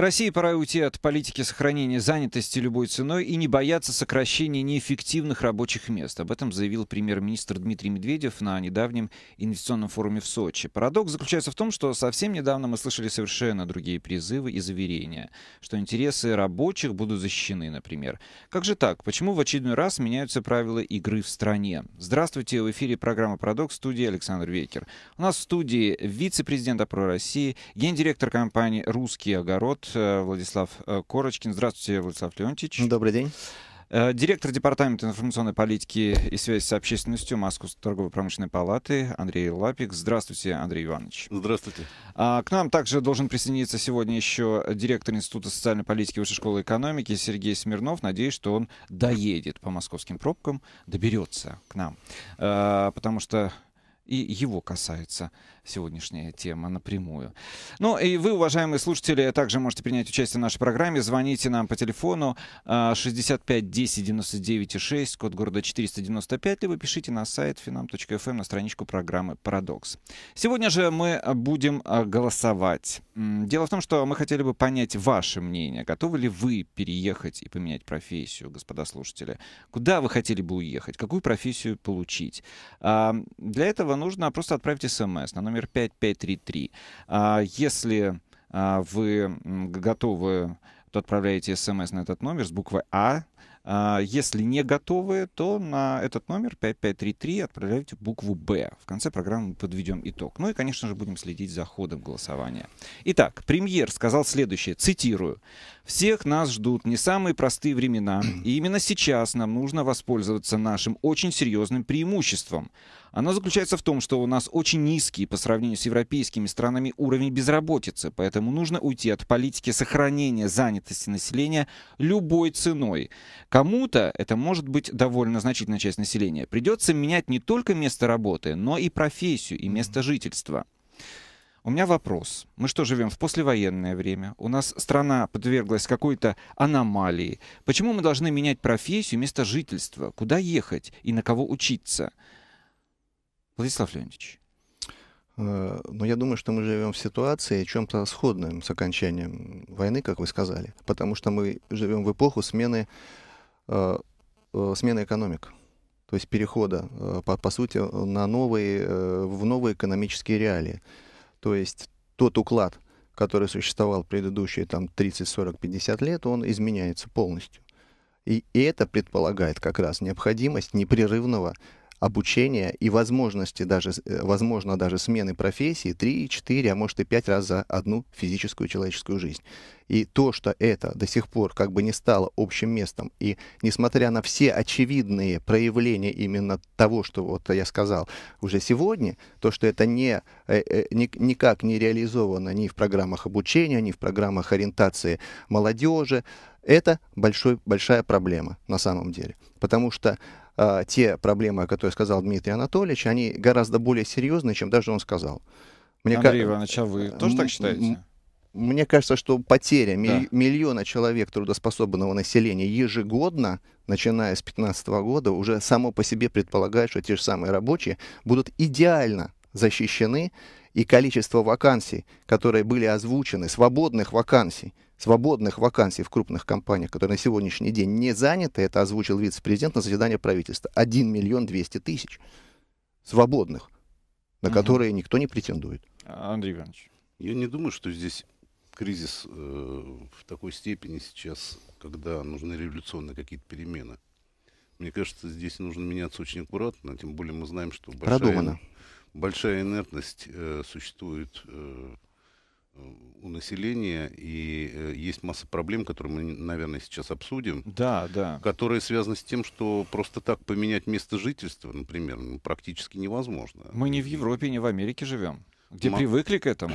России пора уйти от политики сохранения занятости любой ценой и не бояться сокращения неэффективных рабочих мест. Об этом заявил премьер-министр Дмитрий Медведев на недавнем инвестиционном форуме в Сочи. Парадокс заключается в том, что совсем недавно мы слышали совершенно другие призывы и заверения, что интересы рабочих будут защищены, например. Как же так? Почему в очередной раз меняются правила игры в стране? Здравствуйте, в эфире программа «Парадокс» в студии Александр Векер. У нас в студии вице-президент «Апро России», гендиректор компании «Русский огород» эксперт э, Владислав э, Корочкин. Здравствуйте, Владислав Леонтьевич. Добрый день. Э, директор Департамента информационной политики и связи с общественностью Московской торгово-промышленной палаты Андрей Лапик. Здравствуйте, Андрей Иванович. Здравствуйте. А, к нам также должен присоединиться сегодня еще директор Института социальной политики Высшей школы экономики Сергей Смирнов. Надеюсь, что он доедет по московским пробкам, доберется к нам, потому что и его касается сегодняшняя тема напрямую. Ну и вы, уважаемые слушатели, также можете принять участие в нашей программе. Звоните нам по телефону 65 10 99 6, код города 495, либо пишите на сайт finam.fm эм на страничку программы «Парадокс». Сегодня же мы будем а, голосовать. Дело в том, что мы хотели бы понять ваше мнение. Готовы ли вы переехать и поменять профессию, господа слушатели? Куда вы хотели бы уехать? Какую профессию получить? А, для этого нужно просто отправить смс на номер номер 5533. А если а, вы готовы, то отправляете смс эм на этот номер с буквой «А». а. Если не готовы, то на этот номер 5533 отправляйте букву «Б». В конце программы мы подведем итог. Ну и, конечно же, будем следить за ходом голосования. Итак, премьер сказал следующее, цитирую. «Всех нас ждут не самые простые времена, и именно сейчас нам нужно воспользоваться нашим очень серьезным преимуществом. Она заключается в том, что у нас очень низкий по сравнению с европейскими странами уровень безработицы, поэтому нужно уйти от политики сохранения занятости населения любой ценой. Кому-то, это может быть довольно значительная часть населения, придется менять не только место работы, но и профессию, и место жительства. У меня вопрос. Мы что, живем в послевоенное время? У нас страна подверглась какой-то аномалии. Почему мы должны менять профессию, место жительства? Куда ехать и на кого учиться? Владислав Леонидович. Э, Но ну, я думаю, что мы живем в ситуации, чем-то сходным с окончанием войны, как вы сказали, потому что мы живем в эпоху смены, э, э, смены экономик, то есть перехода, э, по, по сути, на новые, э, в новые экономические реалии. То есть тот уклад, который существовал предыдущие там, 30, 40, 50 лет, он изменяется полностью. И, и это предполагает как раз необходимость непрерывного обучения и возможности даже, э, возможно, даже смены профессии 3, 4, а может и 5 раз за одну физическую человеческую жизнь. И то, что это до сих пор как бы не стало общим местом, и несмотря на все очевидные проявления именно того, что вот я сказал уже сегодня, то, что это не, э, э, не, никак не реализовано ни в программах обучения, ни в программах ориентации молодежи, это большой, большая проблема на самом деле. Потому что а, те проблемы, о которых сказал Дмитрий Анатольевич, они гораздо более серьезные, чем даже он сказал. Мне Андрей ка... Иванович, а вы э, тоже так считаете? Мне кажется, что потеря да. миллиона человек трудоспособного населения ежегодно, начиная с 2015 года, уже само по себе предполагает, что те же самые рабочие будут идеально защищены, и количество вакансий, которые были озвучены, свободных вакансий, свободных вакансий в крупных компаниях, которые на сегодняшний день не заняты, это озвучил вице-президент на заседании правительства, 1 миллион 200 тысяч свободных, на угу. которые никто не претендует. Андрей Иванович. Я не думаю, что здесь кризис э, в такой степени сейчас, когда нужны революционные какие-то перемены. Мне кажется, здесь нужно меняться очень аккуратно, тем более мы знаем, что большая, большая инертность э, существует э, у населения, и э, есть масса проблем, которые мы, наверное, сейчас обсудим. Да, да. Которые связаны с тем, что просто так поменять место жительства, например, ну, практически невозможно. Мы не в Европе, не в Америке живем, где Ма... привыкли к этому.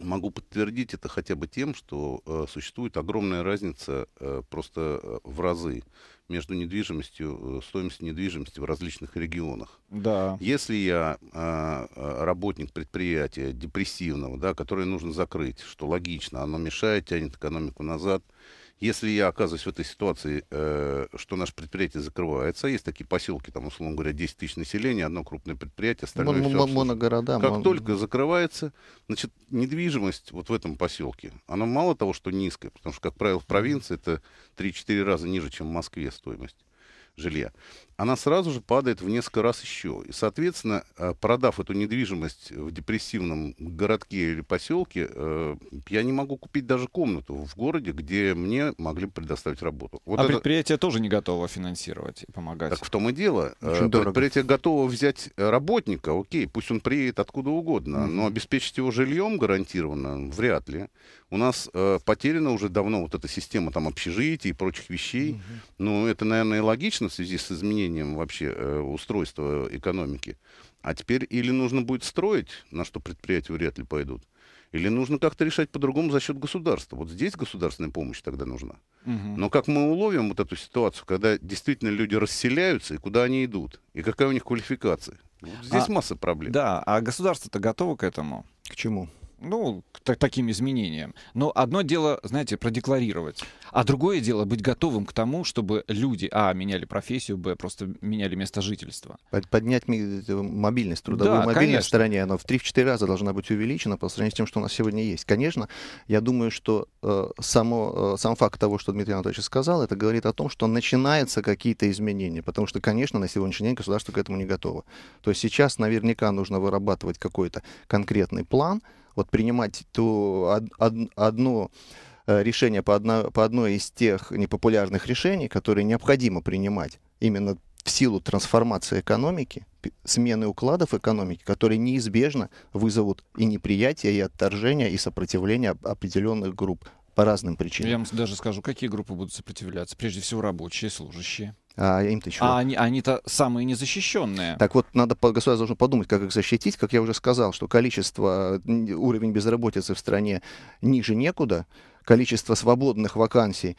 Могу подтвердить это хотя бы тем, что э, существует огромная разница э, просто э, в разы между недвижимостью, э, стоимостью недвижимости в различных регионах. Да. Если я э, работник предприятия депрессивного, да, которое нужно закрыть, что логично, оно мешает, тянет экономику назад, э, если я оказываюсь в этой ситуации, э, что наше предприятие закрывается, есть такие поселки, там, условно говоря, 10 тысяч населения, одно крупное предприятие, остальное Мон- все Моногорода. Как мон... только закрывается, значит, недвижимость вот в этом поселке, она мало того, что низкая, потому что, как правило, в провинции это 3-4 раза ниже, чем в Москве стоимость жилья она сразу же падает в несколько раз еще. И, соответственно, э, продав эту недвижимость в депрессивном городке или поселке, э, я не могу купить даже комнату в городе, где мне могли предоставить работу. Вот а это... предприятие тоже не готово финансировать и помогать. Так в том и дело. Э, Очень предприятие дорого. готово взять работника, окей, пусть он приедет откуда угодно, mm-hmm. но обеспечить его жильем гарантированно вряд ли. У нас э, потеряна уже давно вот эта система там общежитий и прочих вещей. Mm-hmm. Ну, это, наверное, и логично в связи с изменением управлением вообще э, устройства э, экономики. А теперь или нужно будет строить, на что предприятия вряд ли пойдут, или нужно как-то решать по-другому за счет государства. Вот здесь государственная помощь тогда нужна. Угу. Но как мы уловим вот эту ситуацию, когда действительно люди расселяются, и куда они идут, и какая у них квалификация? Вот здесь а, масса проблем. Да, а государство-то готово к этому? К чему? ну, к таким изменениям. Но одно дело, знаете, продекларировать, а другое дело быть готовым к тому, чтобы люди, а, меняли профессию, б, просто меняли место жительства. Поднять э, мобильность, трудовую да, мобильность конечно. в стране, она в 3-4 раза должна быть увеличена по сравнению с тем, что у нас сегодня есть. Конечно, я думаю, что э, само, э, сам факт того, что Дмитрий Анатольевич сказал, это говорит о том, что начинаются какие-то изменения, потому что, конечно, на сегодняшний день государство к этому не готово. То есть сейчас наверняка нужно вырабатывать какой-то конкретный план, вот принимать ту од, одну э, решение по, одно, по одной из тех непопулярных решений, которые необходимо принимать именно в силу трансформации экономики, смены укладов экономики, которые неизбежно вызовут и неприятие, и отторжение, и сопротивление определенных групп по разным причинам. Я вам даже скажу, какие группы будут сопротивляться. Прежде всего рабочие, служащие. А им-то еще. А они, они-то самые незащищенные. Так вот, надо государство должно подумать, как их защитить. Как я уже сказал, что количество, уровень безработицы в стране ниже некуда, количество свободных вакансий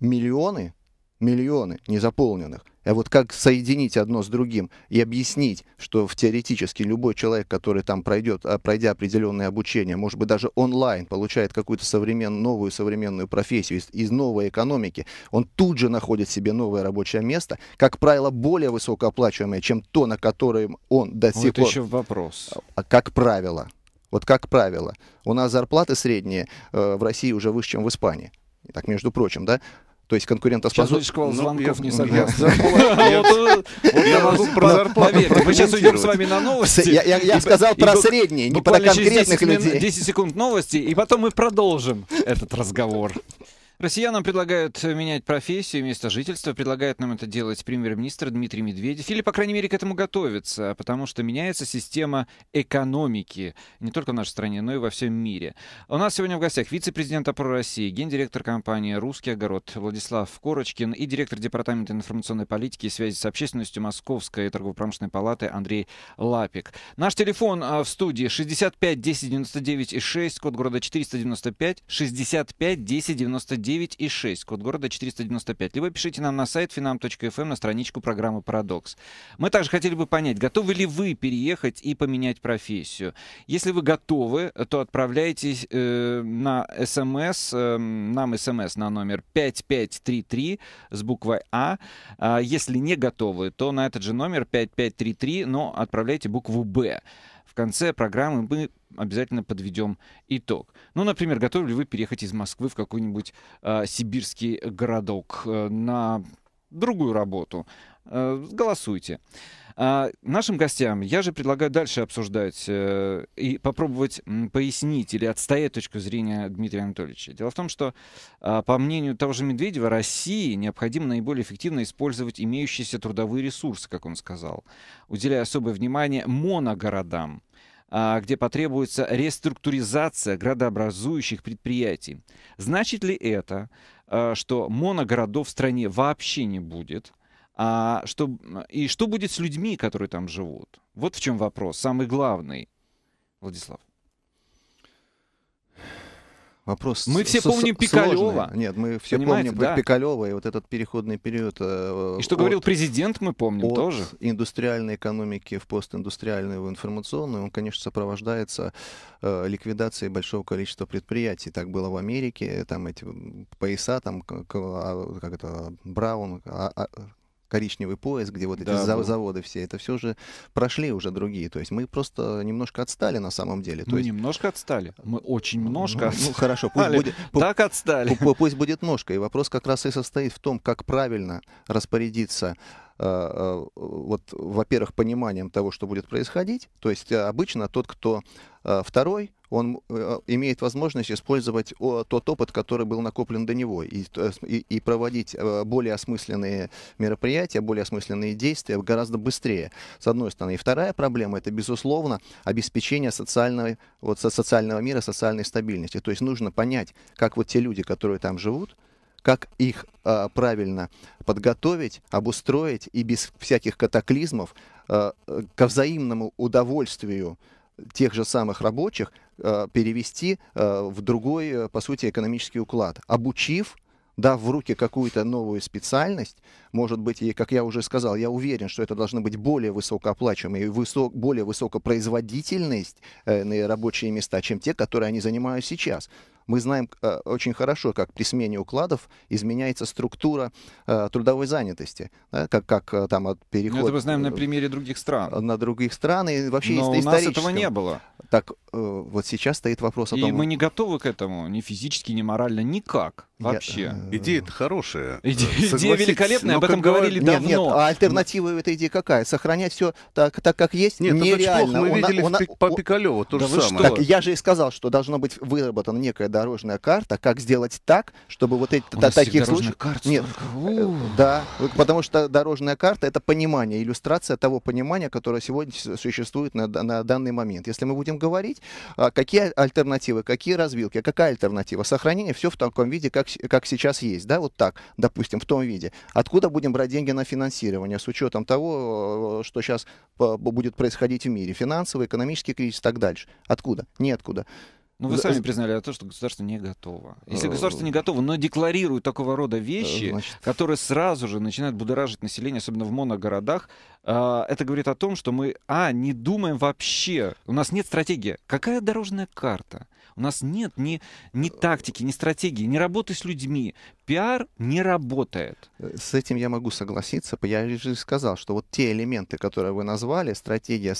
миллионы, миллионы незаполненных. А вот как соединить одно с другим и объяснить, что в теоретически любой человек, который там пройдет, а, пройдя определенное обучение, может быть даже онлайн, получает какую-то современ, новую современную профессию из, из новой экономики, он тут же находит себе новое рабочее место, как правило, более высокооплачиваемое, чем то, на котором он до сих вот пор... еще вопрос. А, а как правило. Вот как правило. У нас зарплаты средние э, в России уже выше, чем в Испании. Так, между прочим, да? То есть конкурентоспособность... Сейчас ну, шквал звонков не согласен. Я могу про зарплату Поверьте, мы сейчас уйдем с вами на новости. Я сказал про средние, не про конкретных людей. 10 секунд новости, и потом мы продолжим этот разговор. Россиянам предлагают менять профессию, место жительства. Предлагает нам это делать премьер-министр Дмитрий Медведев. Или, по крайней мере, к этому готовится, потому что меняется система экономики не только в нашей стране, но и во всем мире. У нас сегодня в гостях вице-президент ОПРО России, гендиректор компании «Русский огород» Владислав Корочкин и директор Департамента информационной политики и связи с общественностью Московской торгово-промышленной палаты Андрей Лапик. Наш телефон а, в студии 65 10 99 и 6, код города 495, 65 10 99. 9 и 6, код города 495. Либо пишите нам на сайт finam.fm эм, на страничку программы «Парадокс». Мы также хотели бы понять, готовы ли вы переехать и поменять профессию. Если вы готовы, то отправляйтесь э, на СМС, эм э, нам СМС эм на номер 5533 с буквой «А». А если не готовы, то на этот же номер 5533, но отправляйте букву «Б» конце программы мы обязательно подведем итог. Ну, например, готовы ли вы переехать из Москвы в какой-нибудь э, сибирский городок э, на другую работу? Э, голосуйте. А нашим гостям я же предлагаю дальше обсуждать э, и попробовать пояснить или отстоять точку зрения Дмитрия Анатольевича. Дело в том, что, э, по мнению того же Медведева, России необходимо наиболее эффективно использовать имеющиеся трудовые ресурсы, как он сказал, уделяя особое внимание моногородам. А, где потребуется реструктуризация градообразующих предприятий. Значит ли это, а, что моногородов в стране вообще не будет? А что, и что будет с людьми, которые там живут? Вот в чем вопрос, самый главный, Владислав. Вопрос мы все помним Пикалева. Нет, мы все Понимаете, помним да. Пикалева и вот этот переходный период. Э, и что от, говорил президент, мы помним от тоже. индустриальной экономики в постиндустриальную, в информационную, он, конечно, сопровождается э, ликвидацией большого количества предприятий. Так было в Америке, там эти пояса, там а, как это, Браун, а, а, коричневый пояс, где вот эти да, зав- заводы все, это все же прошли уже другие. То есть мы просто немножко отстали на самом деле. То мы есть... немножко отстали. Мы очень ну, немножко ну, отстали. Ну хорошо, пусть будет... Так отстали. Пусть будет ножка. И вопрос как раз и состоит в том, как правильно распорядиться Э, э, вот, во-первых, пониманием того, что будет происходить. То есть э, обычно тот, кто второй, он имеет возможность использовать тот опыт, который был накоплен до него, и, и, проводить более осмысленные мероприятия, более осмысленные действия гораздо быстрее, с одной стороны. И вторая проблема – это, безусловно, обеспечение социального, вот, социального мира, социальной стабильности. То есть нужно понять, как вот те люди, которые там живут, как их э, правильно подготовить, обустроить и без всяких катаклизмов э, ко взаимному удовольствию тех же самых рабочих э, перевести э, в другой, э, по сути, экономический уклад, обучив дав в руки какую-то новую специальность, может быть, и, как я уже сказал, я уверен, что это должны быть более высокооплачиваемые, высок, более высокопроизводительность э, рабочие места, чем те, которые они занимают сейчас. Мы знаем э, очень хорошо, как при смене укладов изменяется структура э, трудовой занятости, да, как, как э, там от перехода... Это мы знаем на э, примере других стран. На других стран и вообще Но у нас этого не было. Так э, вот сейчас стоит вопрос о том... И мы не готовы к этому ни физически, ни морально, никак. Вообще. Я... Э, Идея-то хорошая. Иде... Идея ну, великолепная, об этом говорили нет, давно. Нет, а альтернатива в этой идее какая? Сохранять все так, так как есть, нет, нереально. мы он, видели он, он, по Пикалеву то да же самое. Что? Так, я же и сказал, что должна быть выработана некая дорожная карта, как сделать так, чтобы вот эти та, таких случаев... Карта нет, э, да, потому что дорожная карта это понимание, иллюстрация того понимания, которое сегодня существует на, на данный момент. Если мы будем говорить, а, какие альтернативы, какие развилки, какая альтернатива, сохранение все в таком виде, как как, как сейчас есть, да, вот так, допустим, в том виде, откуда будем брать деньги на финансирование с учетом того, э, что сейчас будет происходить в мире, финансовый, экономический кризис и так дальше? Откуда? Неоткуда. Ну, вы сами признали а то, что государство не готово. Если э, государство не э, готово, но декларирует такого рода вещи, Значит... которые сразу же начинают будоражить население, особенно в моногородах, а, это говорит о том, что мы, а, не думаем вообще, у нас нет стратегии. Какая дорожная карта? У нас нет ни, ни тактики, ни стратегии, ни работы с людьми. Пиар не работает. С этим я могу согласиться. Я же сказал, что вот те элементы, которые вы назвали, стратегия,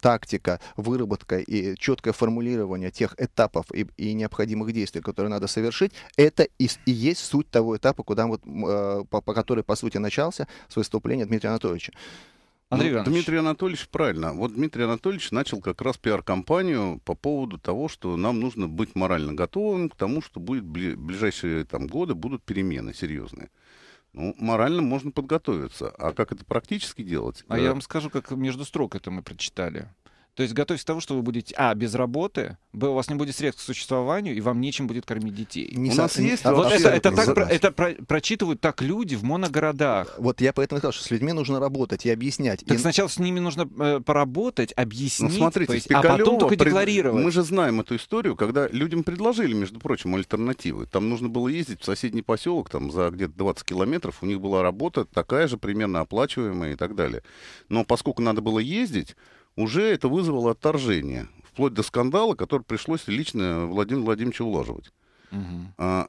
тактика, выработка и четкое формулирование тех этапов и, и необходимых действий, которые надо совершить, это и, и есть суть того этапа, куда вот, э, по, по который, по сути, начался с выступления Дмитрия Анатольевича. Андрей ну, Дмитрий Анатольевич правильно. Вот Дмитрий Анатольевич начал как раз пиар-компанию по поводу того, что нам нужно быть морально готовым к тому, что будет бли- ближайшие там, годы будут перемены серьезные. Ну, морально можно подготовиться. А как это практически делать? А да. я э, вам скажу, как между строк это мы прочитали. То есть готовьтесь к тому, что вы будете, а, без работы, б, у вас не будет средств к существованию, и вам нечем будет кормить детей. Не у нас не, есть... А вот это, это, так, про, это про, прочитывают так люди в моногородах. Вот я поэтому сказал, что с людьми нужно работать и объяснять. Так и... сначала с ними нужно э, поработать, ну, объяснить, ну, смотрите, есть, а потом только пред... декларировать. Мы же знаем эту историю, когда людям предложили, между прочим, альтернативы. Там нужно было ездить в соседний поселок, там за где-то 20 километров, у них была работа такая же, примерно оплачиваемая и так далее. Но поскольку надо было ездить, уже это вызвало отторжение, вплоть до скандала, который пришлось лично Владимиру Владимировичу улаживать. Угу. А,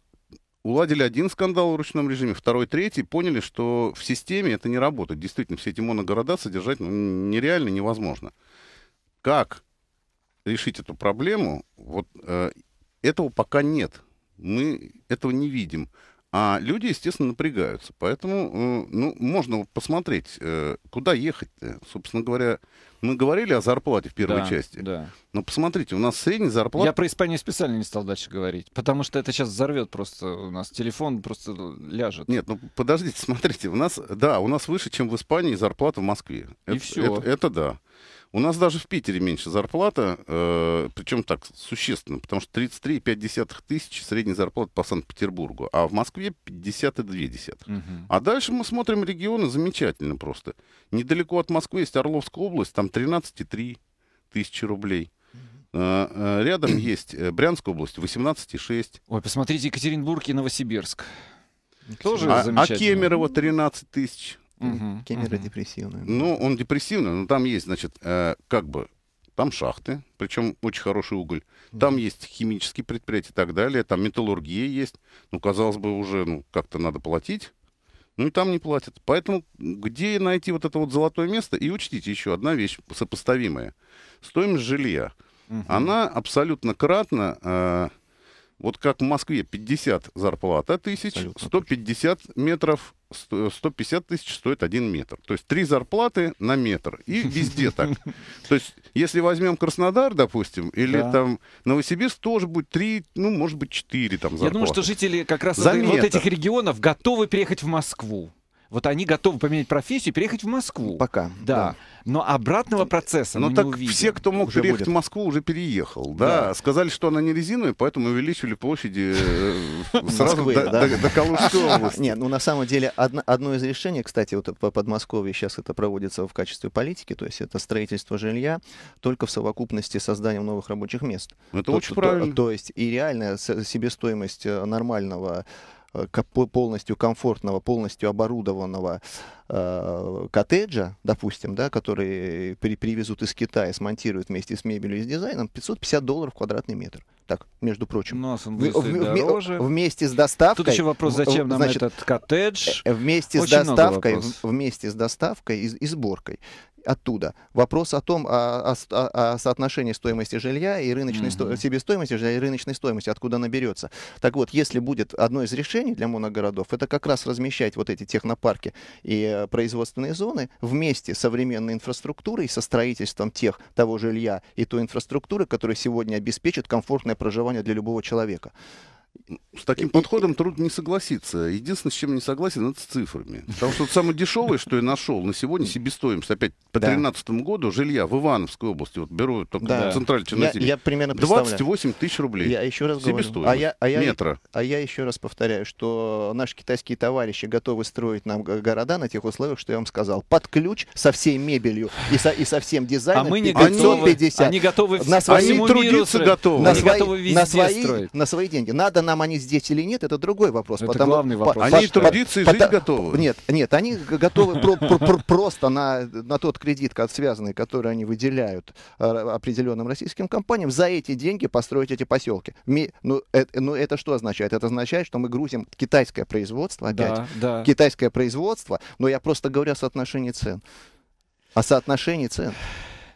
уладили один скандал в ручном режиме, второй, третий, поняли, что в системе это не работает. Действительно, все эти моногорода содержать ну, нереально, невозможно. Как решить эту проблему? Вот э, этого пока нет. Мы этого не видим. А люди, естественно, напрягаются. Поэтому, э, ну, можно посмотреть, э, куда ехать-то. Собственно говоря, мы говорили о зарплате в первой да, части. Да. Но посмотрите, у нас средняя зарплата... Я про Испанию специально не стал дальше говорить, потому что это сейчас взорвет просто. У нас телефон просто ляжет. Нет, ну подождите, смотрите, у нас, да, у нас выше, чем в Испании зарплата в Москве. И это, все. Это, это да. У нас даже в Питере меньше зарплата, э, причем так существенно, потому что 33,5 тысяч средняя зарплата по Санкт-Петербургу, а в Москве 52,2. Угу. А дальше мы смотрим регионы, замечательно просто. Недалеко от Москвы есть Орловская область, там 13,3 тысячи рублей. Э, э, рядом есть э, Брянская область, 18,6. Ой, посмотрите, Екатеринбург и Новосибирск. Тоже а, а замечательно. А Кемерово 13 тысяч. Угу, Кемеры угу. депрессивные. Ну, он депрессивный, но там есть, значит, э, как бы, там шахты, причем очень хороший уголь. Угу. Там есть химические предприятия и так далее, там металлургия есть. Ну, казалось бы, уже ну, как-то надо платить. Ну, и там не платят. Поэтому где найти вот это вот золотое место? И учтите еще одна вещь сопоставимая. Стоимость жилья. Угу. Она абсолютно кратна, Э, вот как в Москве 50 зарплата тысяч, 150 метров 150 тысяч стоит один метр. То есть три зарплаты на метр. И везде так. То есть если возьмем Краснодар, допустим, или да. там Новосибирск, тоже будет три, ну, может быть, четыре там зарплаты. Я думаю, что жители как раз вот этих регионов готовы переехать в Москву. Вот они готовы поменять профессию и переехать в Москву. Пока. Да. да. Но обратного процесса Но ну мы так не увидим. все, кто мог уже переехать будет. в Москву, уже переехал. Да. да. Сказали, что она не резиновая, поэтому увеличили площади э, сразу до Калужской области. Нет, ну на самом деле одно из решений, кстати, вот по Подмосковье сейчас это проводится в качестве политики, то есть это строительство жилья только в совокупности с созданием новых рабочих мест. Это очень правильно. То есть и реальная себестоимость э, нормального Э, полностью комфортного, полностью оборудованного э, коттеджа, допустим, да, который при, привезут из Китая, смонтируют вместе с мебелью и с дизайном, 550 долларов квадратный метр. Так, между прочим. У нас он в, в, дороже. Вместе с доставкой. Тут еще вопрос, зачем нам значит, этот коттедж? Э, вместе Очень с доставкой, вместе с доставкой и, и сборкой оттуда. Вопрос о том, о, о, о соотношении стоимости жилья и рыночной mm-hmm. сто, себестоимости жилья и рыночной стоимости, откуда она берется. Так вот, если будет одно из решений для моногородов, это как раз размещать вот эти технопарки и э, производственные зоны вместе с современной инфраструктурой, со строительством тех, того жилья и той инфраструктуры, которая сегодня обеспечит комфортное проживание для любого человека. С таким подходом трудно не согласиться. Единственное, с чем не согласен, это с цифрами. Потому что самое дешевое, что я нашел на сегодня, себестоимость опять по 2013 году жилья в Ивановской области, вот беру только да. центральную я, я примерно 28 тысяч рублей. Я еще раз говорю. А я, а я, метра. А я еще раз повторяю, что наши китайские товарищи готовы строить нам города на тех условиях, что я вам сказал. Под ключ со всей мебелью и со, и со всем дизайном. А мы не 550. готовы. Они готовы на свои, они трудиться миру готовы. На, они свои, готовы везде на свои, строить. На свои деньги. Надо нам они здесь или нет, это другой вопрос. Это потому, главный вопрос. По, они по, трудиться по, и жить по, готовы. Нет, нет, они готовы просто на, на тот кредит, связанный, который они выделяют а, определенным российским компаниям, за эти деньги построить эти поселки. Ну, э, ну, это, что означает? Это означает, что мы грузим китайское производство опять. да. Китайское производство, но я просто говорю о соотношении цен. О а соотношении цен.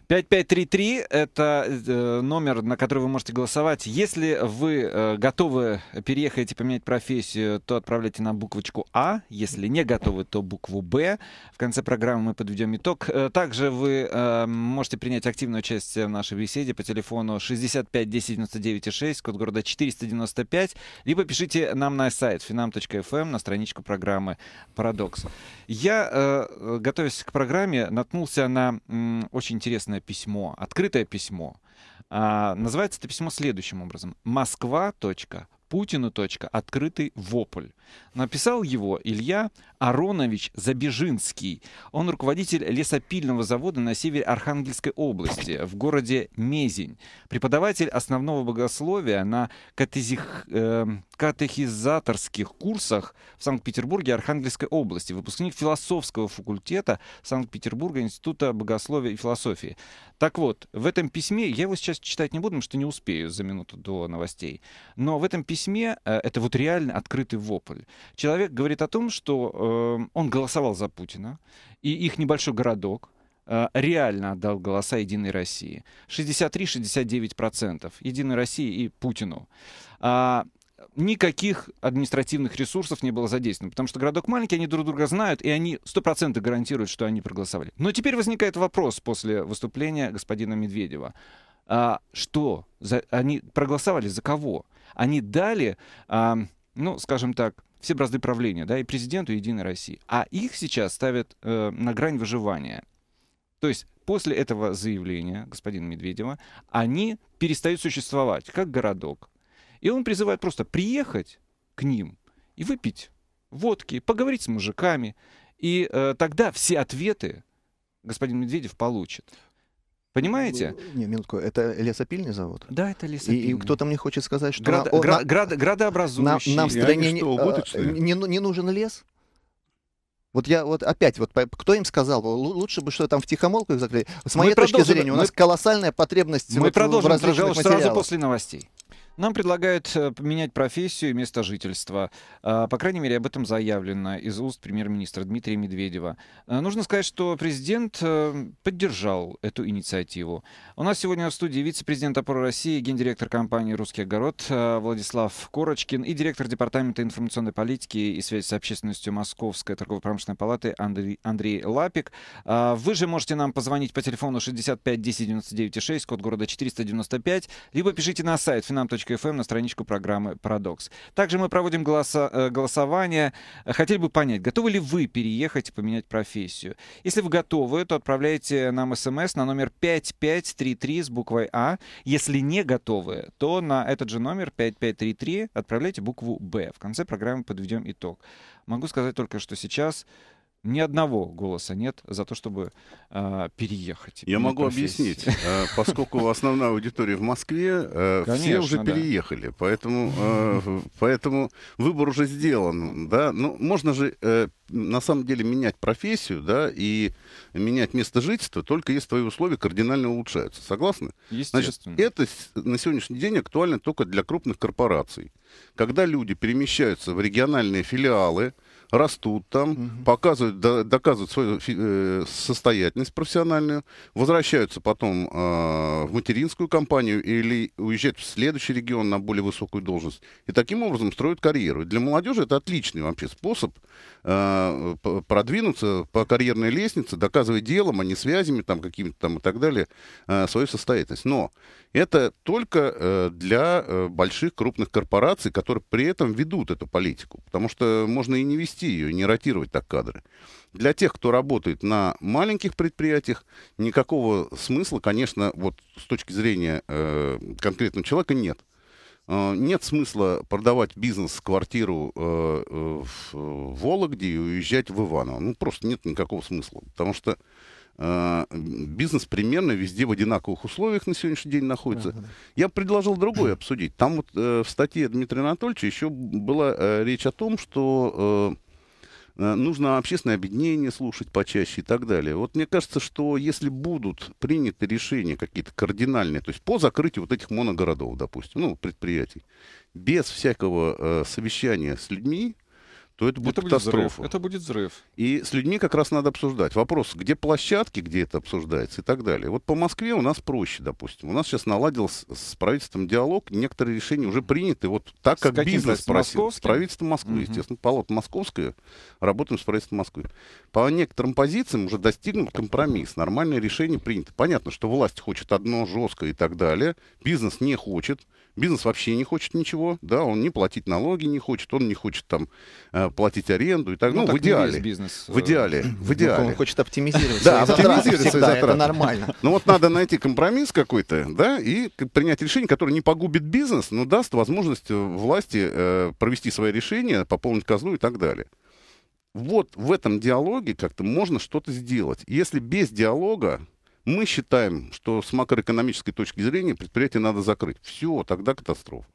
5533 — это э, номер, на который вы можете голосовать. Если вы э, готовы переехать и поменять профессию, то отправляйте нам буквочку А. Если не готовы, то букву Б. В конце программы мы подведем итог. Э, также вы э, можете принять активное участие в нашей беседе по телефону 65 10 99 6, код города 495, либо пишите нам на сайт finam.fm, эм, на страничку программы «Парадокс». Я, э, готовясь к программе, наткнулся на м, очень интересное публичное письмо, открытое письмо. А, называется это письмо следующим образом. Москва. Путину. Открытый вопль. Написал его Илья Аронович Забежинский. Он руководитель лесопильного завода на севере Архангельской области, в городе Мезень. Преподаватель основного богословия на катезих, э, катехизаторских курсах в Санкт-Петербурге Архангельской области. Выпускник философского факультета Санкт-Петербурга Института богословия и философии. Так вот, в этом письме, я его сейчас читать не буду, потому что не успею за минуту до новостей, но в этом письме письме, э, это вот реально открытый вопль, человек говорит о том, что эм, он голосовал за Путина, и их небольшой городок, э, реально отдал голоса Единой России. 63-69% Единой России и Путину. А, никаких административных ресурсов не было задействовано, потому что городок маленький, они друг друга знают, и они 100% гарантируют, что они проголосовали. Но теперь возникает вопрос после выступления господина Медведева а, что? За, они проголосовали за кого? Они дали, а, ну, скажем так, все бразды правления, да, и президенту, Единой России. А их сейчас ставят э, на грань выживания. То есть после этого заявления господина Медведева они перестают существовать, как городок. И он призывает просто приехать к ним и выпить водки, поговорить с мужиками. И э, тогда все ответы господин Медведев получит. Понимаете? Не, минутку, это лесопильный завод? Да, это лесопильный. И, и кто там не хочет сказать, что... Град, на, град, на, град, градообразующий. Нам, в стране не, что, не, а, ну, не нужен лес? Вот я вот опять, вот кто им сказал, лучше бы что там в тихомолку их закрыли. С моей мы точки зрения, у нас мы... колоссальная потребность. Мы вот, продолжим разговор сразу после новостей. Нам предлагают э, поменять профессию и место жительства. А, по крайней мере, об этом заявлено из уст премьер-министра Дмитрия Медведева. Э, нужно сказать, что президент э, поддержал эту инициативу. У нас сегодня в студии вице-президент «Опоры России», гендиректор компании «Русский огород» Владислав Корочкин и директор Департамента информационной политики и связи с общественностью Московской торгово-промышленной палаты Андрей, Андрей Лапик. А, вы же можете нам позвонить по телефону 65 10 99 6, код города 495, либо пишите на сайт finam.com kp.fm эм на страничку программы «Парадокс». Также мы проводим голоса, э, голосование. Хотели бы понять, готовы ли вы переехать и поменять профессию? Если вы готовы, то отправляйте нам смс эм на номер 5533 с буквой «А». Если не готовы, то на этот же номер 5533 отправляйте букву «Б». В конце программы подведем итог. Могу сказать только, что сейчас ни одного голоса нет за то, чтобы э, переехать. Я могу профессии. объяснить, а, поскольку основная аудитория в Москве, э, Конечно, все уже да. переехали, поэтому, э, поэтому выбор уже сделан, да. Ну можно же э, на самом деле менять профессию, да, и менять место жительства только если твои условия кардинально улучшаются. Согласны? Естественно. Значит, это на сегодняшний день актуально только для крупных корпораций, когда люди перемещаются в региональные филиалы растут там, угу. показывают, доказывают свою э, состоятельность профессиональную, возвращаются потом а, в материнскую компанию или уезжают в следующий регион на более высокую должность. И таким образом строят карьеру. И для молодежи это отличный вообще способ а, продвинуться по карьерной лестнице, доказывая делом, а не связями там какими-то там и так далее, а, свою состоятельность. Но это только э, для э, больших крупных корпораций, которые при этом ведут эту политику. Потому что можно и не вести вести ее, не ротировать так кадры. Для тех, кто работает на маленьких предприятиях, никакого смысла, конечно, вот с точки зрения э, конкретного человека нет. Э, нет смысла продавать бизнес-квартиру э, э, в Вологде и уезжать в Иваново. Ну, просто нет никакого смысла. Потому что э, бизнес примерно везде в одинаковых условиях на сегодняшний день находится. Uh-huh. Я предложил другое обсудить. Там вот э, в статье Дмитрия Анатольевича еще была э, речь о том, что э, Э, нужно общественное объединение слушать почаще и так далее. Вот мне кажется, что если будут приняты решения какие-то кардинальные, то есть по закрытию вот этих моногородов, допустим, ну, предприятий, без всякого э, совещания с людьми, то это будет это катастрофа. Будет Это будет взрыв. И с людьми как раз надо обсуждать. Вопрос, где площадки, где это обсуждается и так далее. Вот по Москве у нас проще, допустим. У нас сейчас наладился с правительством диалог, некоторые решения уже приняты. Вот так, с как бизнес просил. Московским? С правительством Москвы, угу. естественно. полот Московская, работаем с правительством Москвы. По некоторым позициям уже достигнут компромисс. Нормальное решение принято. Понятно, что власть хочет одно жесткое и так далее. Бизнес не хочет. Бизнес вообще не хочет ничего, да, он не платить налоги не хочет, он не хочет там э, платить аренду и так, ну, ну так в идеале. Бизнес. В идеале, э, в идеале. Ну, он хочет оптимизировать Да, оптимизировать свои затраты. Это нормально. Но ну, вот надо найти компромисс какой-то, да, и принять решение, которое не погубит бизнес, но даст возможность э, власти провести свои решения, пополнить казну и так далее вот в этом диалоге как-то можно что-то сделать. Если без диалога мы считаем, что с макроэкономической точки зрения предприятие надо закрыть. Все, тогда катастрофа.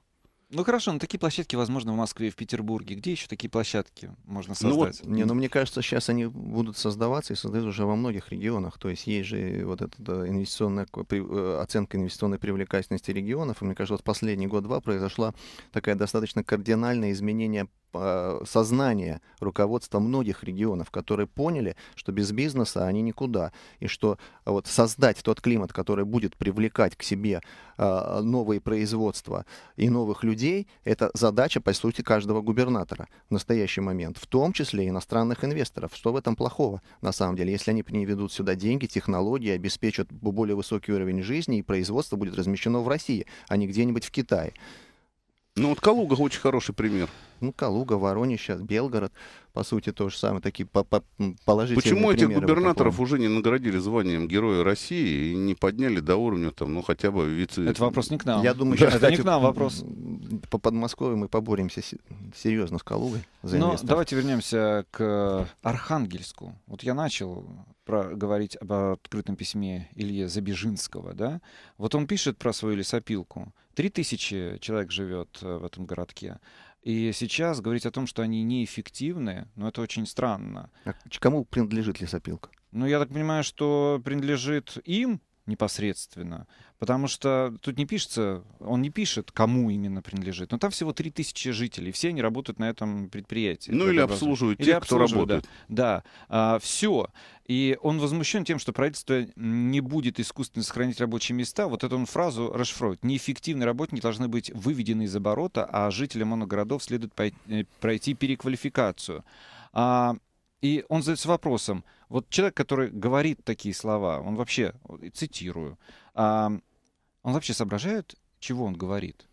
Ну хорошо, но такие площадки, возможно, в Москве и в Петербурге. Где еще такие площадки можно создать? Ну, вот, не, ну мне кажется, сейчас они будут создаваться и создаются уже во многих регионах. То есть есть же вот эта инвестиционная э, оценка инвестиционной привлекательности регионов. И мне кажется, вот последний год-два произошла такая достаточно кардинальное изменение Э, сознание руководства многих регионов, которые поняли, что без бизнеса они никуда, и что а, вот создать тот климат, который будет привлекать к себе а, новые производства и новых людей, это задача, по сути, каждого губернатора в настоящий момент, в том числе иностранных инвесторов. Что в этом плохого, на самом деле, если они приведут сюда деньги, технологии, обеспечат более высокий уровень жизни, и производство будет размещено в России, а не где-нибудь в Китае. Ну вот Калуга очень хороший пример. Ну, Калуга, Воронежа, Белгород, по сути, то же самое, такие по -по положительные Почему этих губернаторов уже не наградили званием Героя России и не подняли до уровня, там, ну, хотя бы вице... Это вопрос не к нам. Я думаю, да. сейчас, это кстати, не к нам вопрос по Подмосковью мы поборемся серьезно с Калугой. За Но инвесторов. давайте вернемся к Архангельску. Вот я начал про, говорить об открытом письме Илье Забежинского. Да? Вот он пишет про свою лесопилку. Три тысячи человек живет э, в этом городке. И сейчас говорить о том, что они неэффективны, ну это очень странно. А кому принадлежит лесопилка? Ну, я так понимаю, что принадлежит им, непосредственно. Потому что тут не пишется, он не пишет, кому именно принадлежит. Но там всего 3000 жителей, все они работают на этом предприятии. Ну или обслуживают или тех, обслуживают, кто работает. Да, да. А, все. И он возмущен тем, что правительство не будет искусственно сохранить рабочие места. Вот эту он фразу расшифровывает. Неэффективные работники должны быть выведены из оборота, а жителям моногородов следует э, пройти переквалификацию. А, и он задается вопросом, вот человек, который говорит такие слова, он вообще, цитирую, он вообще соображает, чего он говорит?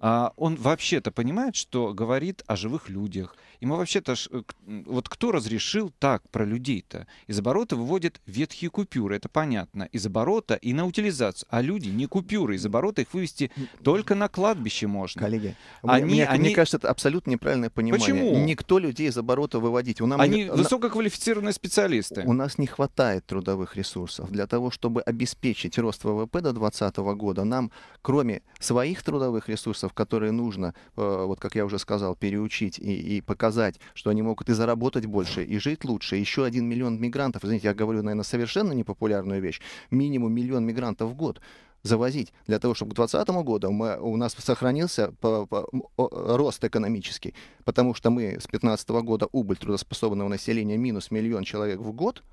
а он вообще-то понимает, что говорит о живых людях. Ему вообще-то... Э, вот кто разрешил так про людей-то? Из оборота выводят ветхие купюры, это понятно. Из оборота и на утилизацию. А люди не купюры. Из оборота их вывести только на кладбище можно. Коллеги, они, мне, они... мне кажется, это абсолютно неправильное понимание. Почему? Никто людей из оборота выводить. У нас они не... высококвалифицированные специалисты. У нас не хватает трудовых ресурсов для того, чтобы обеспечить рост ВВП до 2020 года. Нам, кроме своих трудовых ресурсов, владельцев, которые нужно, э, вот как я уже сказал, переучить и, и показать, что они могут и заработать больше, и жить лучше. Еще один миллион мигрантов, извините, я говорю, наверное, совершенно непопулярную вещь, минимум миллион мигрантов в год завозить для того, чтобы к 2020 году мы, у нас сохранился по, по, рост экономический, потому что мы с 2015 года убыль трудоспособного населения минус миллион человек в год –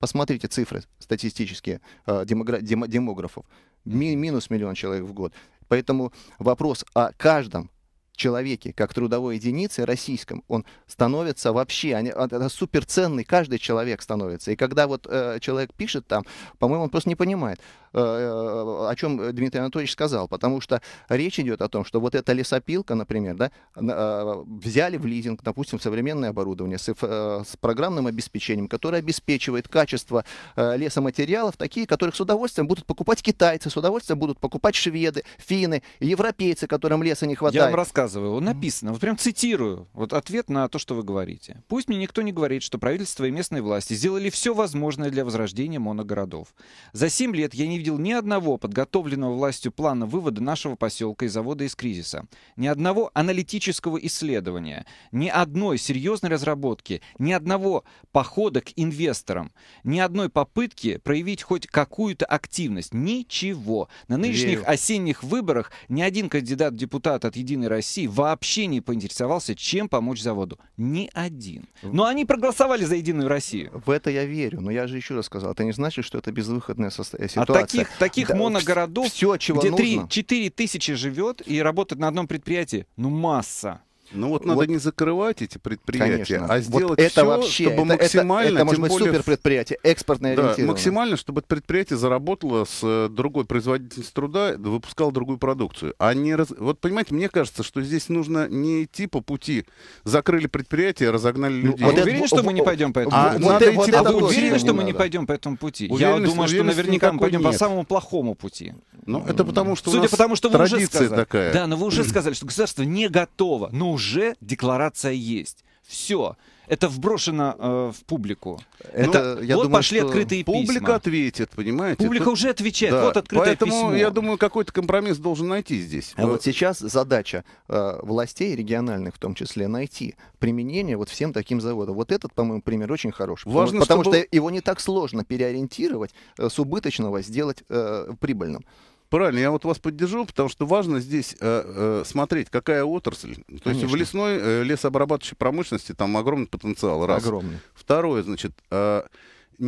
Посмотрите цифры статистические э, демогра- дем- демографов. Ми- минус миллион человек в год. Поэтому вопрос о каждом человеке как трудовой единице российском, он становится вообще, они, а, это суперценный, каждый человек становится. И когда вот э, человек пишет там, по-моему, он просто не понимает, Э, э, о чем Дмитрий Анатольевич сказал, потому что речь идет о том, что вот эта лесопилка, например, да, э, взяли в лизинг, допустим, современное оборудование с, с программным обеспечением, которое обеспечивает качество лесоматериалов, такие, которых с удовольствием будут покупать китайцы, с удовольствием будут покупать шведы, финны, европейцы, которым леса не хватает. Я вам рассказываю, написано, вот прям цитирую, вот ответ на то, что вы говорите. Пусть мне никто не говорит, что правительство и местные власти сделали все возможное для возрождения моногородов. За 7 лет я не видел ни одного подготовленного властью плана вывода нашего поселка и завода из кризиса, ни одного аналитического исследования, ни одной серьезной разработки, ни одного похода к инвесторам, ни одной попытки проявить хоть какую-то активность. Ничего. На нынешних Верю. осенних выборах ни один кандидат в депутат от «Единой России» вообще не поинтересовался, чем помочь заводу. Ни один. Но они проголосовали за «Единую Россию». В это я верю, но я же еще раз сказал, это не значит, что это безвыходная ситуация. А так таких, таких да, моногородов, все, чего где 3-4 тысячи живет и работает на одном предприятии, ну масса. Ну вот надо вот. не закрывать эти предприятия, Конечно. а сделать вот это все, вообще, чтобы это, максимально... Это, это может быть более, супер предприятие, экспортное да, максимально, чтобы это предприятие заработало с э, другой производительностью труда, выпускало другую продукцию. А не раз... Вот понимаете, мне кажется, что здесь нужно не идти по пути, закрыли предприятие, разогнали ну, людей. А вы уверены, что мы не пойдем по этому а, пути? а вы уверены, что мы не пойдем по этому пути? Я думаю, что наверняка мы пойдем по самому плохому пути. Ну это потому, что Судя у нас потому, что вы уже сказали. такая. Да, но вы уже сказали, что государство не готово, Ну уже декларация есть. Все. Это вброшено э, в публику. Ну, Это, ну, я вот думаю, пошли открытые публика письма. Публика ответит, понимаете? Публика Тут... уже отвечает. Да. Вот открытое Поэтому, письмо. я думаю, какой-то компромисс должен найти здесь. А вот, вот э, сейчас задача э, властей региональных в том числе найти применение вот всем таким заводам. Вот этот, по-моему, пример очень хороший. Важно, потому, чтобы... потому что его не так сложно переориентировать э, с убыточного, сделать э, прибыльным. Правильно, я вот вас поддержу, потому что важно здесь э, э, смотреть, какая отрасль. То Конечно. есть в лесной э, лесообрабатывающей промышленности там огромный потенциал. Раз. Огромный. Второе, значит, э,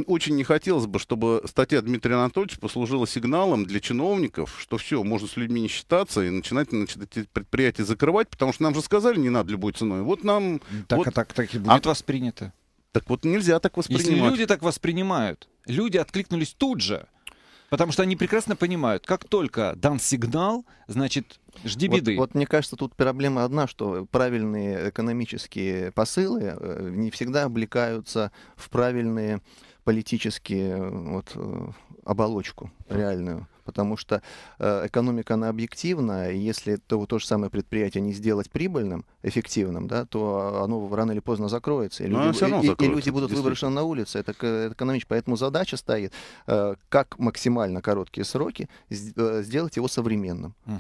очень не хотелось бы, чтобы статья Дмитрия Анатольевича послужила сигналом для чиновников, что все, можно с людьми не считаться и начинать значит, эти предприятия закрывать, потому что нам же сказали, не надо любой ценой. Вот нам... Так, вот... А так, так и будет а... воспринято. Так вот нельзя так воспринимать. Если люди так воспринимают, люди откликнулись тут же. Потому что они прекрасно понимают, как только дан сигнал, значит, жди вот, беды. Вот мне кажется, тут проблема одна, что правильные экономические посылы э, не всегда облекаются в правильные политические э, вот, э, оболочку реальную потому что э, экономика, она объективна, и если то, то же самое предприятие не сделать прибыльным, эффективным, да, то оно рано или поздно закроется, и люди, и, закроется, и люди будут выброшены на улицу, это, это экономично. Поэтому задача стоит, э, как максимально короткие сроки э, сделать его современным. Угу.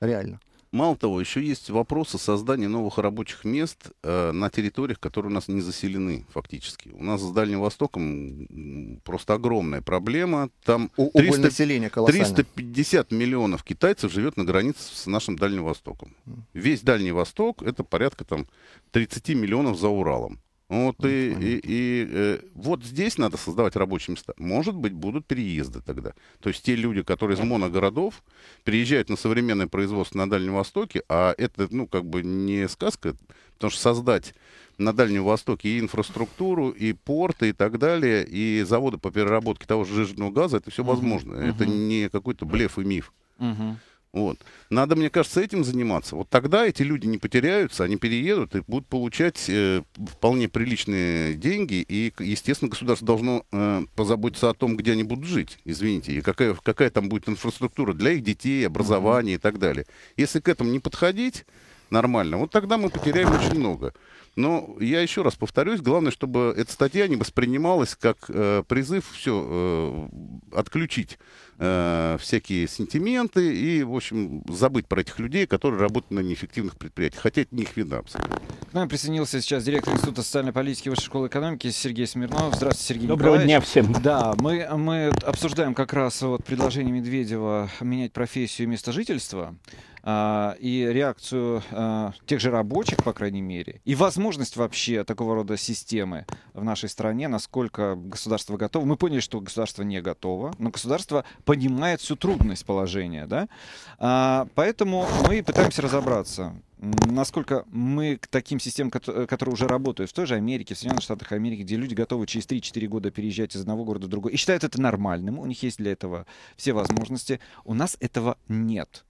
Реально. Мало того, еще есть вопросы создания новых рабочих мест э, на территориях, которые у нас не заселены фактически. У нас с Дальним Востоком просто огромная проблема. Там у, 300, населения 350 миллионов китайцев живет на границе с нашим Дальним Востоком. Весь Дальний Восток это порядка там 30 миллионов за Уралом. Вот ну, и, и, и э, вот здесь надо создавать рабочие места. Может быть, будут переезды тогда. То есть те люди, которые из моногородов переезжают на современное производство на Дальнем Востоке, а это, ну, как бы не сказка, потому что создать на Дальнем Востоке и инфраструктуру, и порты, и так далее, и заводы по переработке того же жижного газа, это все возможно. Uh-huh. Это не какой-то блеф и миф. Uh-huh. Вот. Надо, мне кажется, этим заниматься. Вот тогда эти люди не потеряются, они переедут и будут получать э, вполне приличные деньги. И, естественно, государство должно э, позаботиться о том, где они будут жить, извините, и какая, какая там будет инфраструктура для их детей, образования и так далее. Если к этому не подходить нормально, вот тогда мы потеряем очень много. Но я еще раз повторюсь, главное, чтобы эта статья не воспринималась как э, призыв все э, отключить Э, всякие сентименты и, в общем, забыть про этих людей, которые работают на неэффективных предприятиях. Хотя это не их вина К нам присоединился сейчас директор Института социальной политики Высшей школы экономики Сергей Смирнов. Здравствуйте, Сергей Доброго Николаевич. дня всем. Да, мы, мы обсуждаем как раз вот предложение Медведева менять профессию и место жительства а, и реакцию а, тех же рабочих, по крайней мере, и возможность вообще такого рода системы в нашей стране, насколько государство готово. Мы поняли, что государство не готово, но государство понимает всю трудность положения, да? А, поэтому мы пытаемся разобраться, насколько мы к таким системам, которые уже работают в той же Америке, в Соединенных Штатах Америки, где люди готовы через 3-4 года переезжать из одного города в другой и считают это нормальным, у них есть для этого все возможности, у нас этого нет.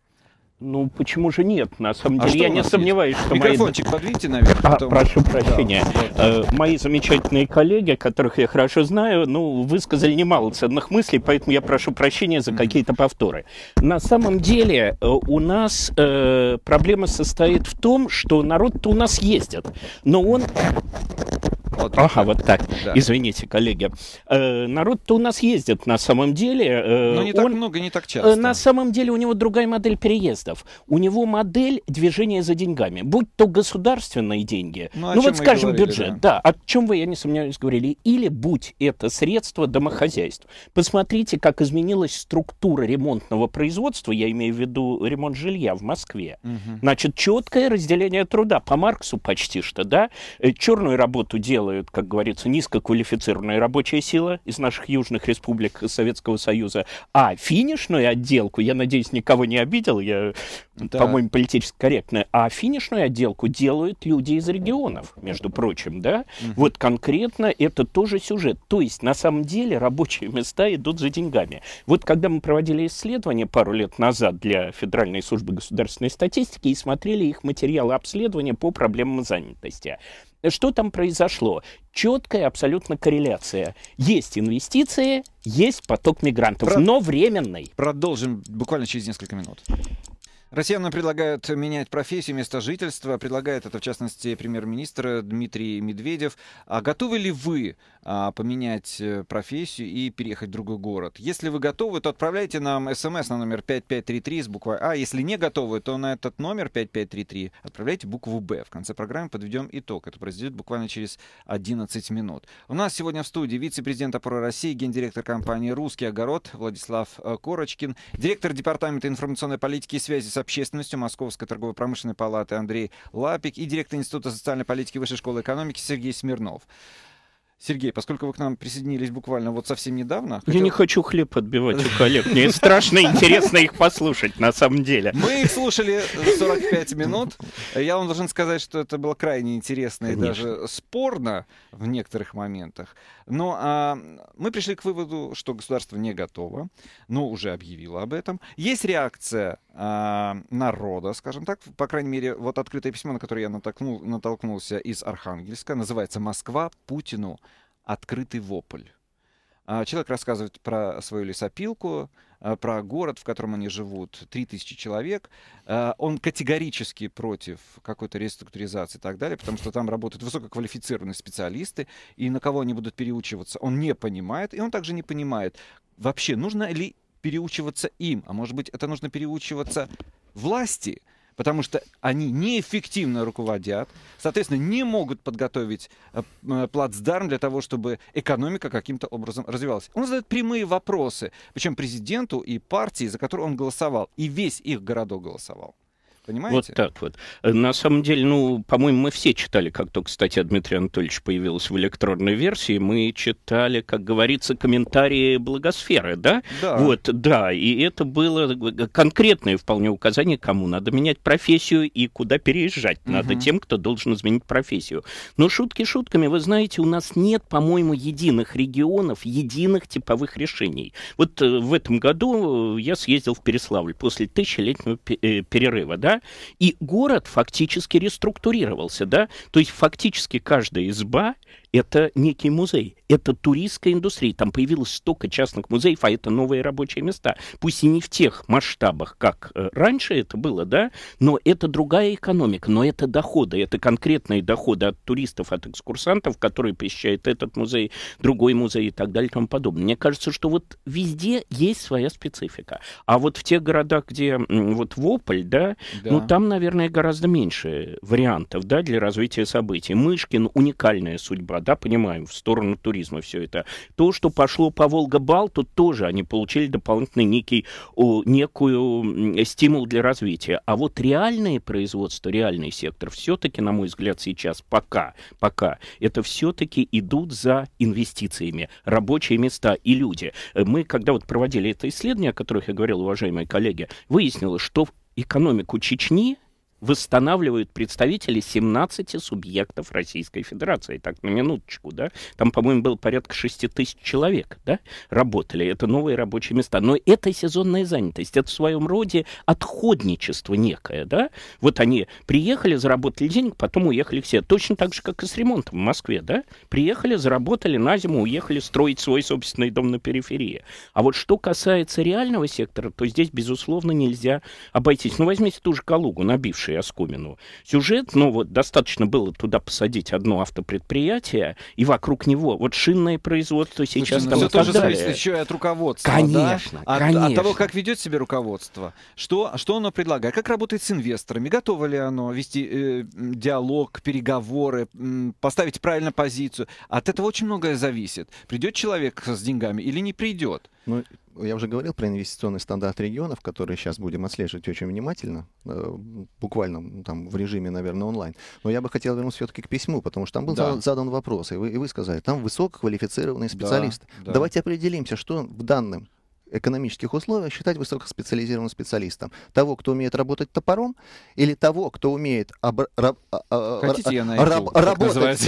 Ну, почему же нет? На самом а деле, а я не есть? сомневаюсь, что Микрофончик мои... подвиньте наверх. А, Прошу прощения. Да, да. Э, мои замечательные коллеги, которых я хорошо знаю, ну, высказали немало ценных мыслей, поэтому я прошу прощения за какие-то повторы. На самом деле, э, у нас э, проблема состоит в том, что народ-то у нас ездит, но он смотрит. Ага, вот так. Да. Извините, коллеги. Э, народ-то у нас ездит на самом деле. Э, Но не он, так много, не так э, часто. на самом деле у него другая модель переездов. У него модель движения за деньгами. Будь то государственные деньги, ну, ну вот скажем говорили, бюджет, да. да, о чем вы, я не сомневаюсь, говорили, или будь это средство домохозяйств. Посмотрите, как изменилась структура ремонтного производства, я имею в виду ремонт жилья в Москве. Угу. Значит, четкое разделение труда по Марксу почти что, да, э, черную работу делают как говорится, низкоквалифицированная рабочая сила из наших южных республик Советского Союза, а финишную отделку, я надеюсь, никого не обидел, я, да. по-моему, политически корректно, а финишную отделку делают люди из регионов, между прочим, да? Угу. Вот конкретно это тоже сюжет. То есть, на самом деле, рабочие места идут за деньгами. Вот когда мы проводили исследование пару лет назад для Федеральной службы государственной статистики и смотрели их материалы обследования по проблемам занятости. Что там произошло? Четкая абсолютно корреляция. Есть инвестиции, есть поток мигрантов, Про... но временный. Продолжим буквально через несколько минут. Россиянам предлагают менять профессию, место жительства. Предлагает это, в частности, премьер-министр Дмитрий Медведев. А готовы ли вы а, поменять э, профессию и переехать в другой город? Если вы готовы, то отправляйте нам смс на номер 5533 с буквой А. Если не готовы, то на этот номер 5533 отправляйте букву Б. В конце программы подведем итог. Это произойдет буквально через 11 минут. У нас сегодня в студии вице-президент опоры России, гендиректор компании «Русский огород» Владислав э, Корочкин, директор департамента информационной политики и связи с с общественностью Московской торговой промышленной палаты Андрей Лапик и директор Института социальной политики Высшей школы экономики Сергей Смирнов. Сергей, поскольку вы к нам присоединились буквально вот совсем недавно... Я хотел... не хочу хлеб отбивать у коллег. Мне страшно интересно их послушать, на самом деле. Мы их слушали 45 минут. Я вам должен сказать, что это было крайне интересно и даже спорно в некоторых моментах. Но а, мы пришли к выводу, что государство не готово, но уже объявило об этом. Есть реакция а, народа, скажем так. По крайней мере, вот открытое письмо, на которое я натолкнул, натолкнулся из Архангельска, называется «Москва Путину открытый вопль. А, человек рассказывает про свою лесопилку, а, про город, в котором они живут, 3000 человек. А, он категорически против какой-то реструктуризации и так далее, потому что там работают высококвалифицированные специалисты, и на кого они будут переучиваться, он не понимает, и он также не понимает, вообще нужно ли переучиваться им, а может быть это нужно переучиваться власти, потому что они неэффективно руководят, соответственно, не могут подготовить э, э, плацдарм для того, чтобы экономика каким-то образом развивалась. Он задает прямые вопросы, причем президенту и партии, за которую он голосовал, и весь их городок голосовал. Понимаете? Вот так вот. Э, на самом деле, ну, по-моему, мы все читали, как только статья Дмитрия Анатольевича появилась в электронной версии, мы читали, как говорится, комментарии благосферы, да? Да. Вот, да, и это было конкретное вполне указание, кому надо менять профессию и куда переезжать угу. надо тем, кто должен изменить профессию. Но шутки шутками, вы знаете, у нас нет, по-моему, единых регионов, единых типовых решений. Вот э, в этом году я съездил в Переславль после тысячелетнего э, перерыва, да, и город фактически реструктурировался, да, то есть фактически каждая изба это некий музей, это туристская индустрия. Там появилось столько частных музеев, а это новые рабочие места. Пусть и не в тех масштабах, как э, раньше это было, да, но это другая экономика, но это доходы, это конкретные доходы от туристов, от экскурсантов, которые посещают этот музей, другой музей и так далее и тому подобное. Мне кажется, что вот везде есть своя специфика. А вот в тех городах, где вот Вопль, да, да. ну там, наверное, гораздо меньше вариантов, да, для развития событий. Мышкин уникальная судьба да, понимаем, в сторону туризма все это. То, что пошло по Волга-Балту, тоже они получили дополнительный некий, о, некую стимул для развития. А вот реальное производство, реальный сектор, все-таки, на мой взгляд, сейчас пока, пока, это все-таки идут за инвестициями, рабочие места и люди. Э, мы, когда вот проводили это исследование, о которых я говорил, уважаемые коллеги, выяснилось, что экономику Чечни восстанавливают представители 17 субъектов Российской Федерации. Так, на минуточку, да? Там, по-моему, было порядка 6 тысяч человек, да? Работали. Это новые рабочие места. Но это сезонная занятость. Это в своем роде отходничество некое, да? Вот они приехали, заработали денег, потом уехали все. Точно так же, как и с ремонтом в Москве, да? Приехали, заработали на зиму, уехали строить свой собственный дом на периферии. А вот что касается реального сектора, то здесь, безусловно, нельзя обойтись. Ну, возьмите ту же Калугу, набившую и оскомину. Сюжет, ну вот достаточно было туда посадить одно автопредприятие, и вокруг него вот шинное производство сейчас Слушай, ну там и так тоже далее. зависит еще и от руководства. Конечно, да? от, конечно. От того, как ведет себя руководство, что, что оно предлагает, как работает с инвесторами, готово ли оно вести э, диалог, переговоры, поставить правильно позицию. От этого очень многое зависит. Придет человек с деньгами или не придет. Ну, я уже говорил про инвестиционный стандарт регионов, который сейчас будем отслеживать очень внимательно, э, буквально там в режиме, наверное, онлайн. Но я бы хотел вернуться все-таки к письму, потому что там был да. задан вопрос, и вы, и вы сказали, там высококвалифицированные специалисты. Да, да. Давайте определимся, что в данном экономических условиях считать высокоспециализированным специалистом? Того, кто умеет работать топором, или того, кто умеет об, а, а, а, раб, а, работать?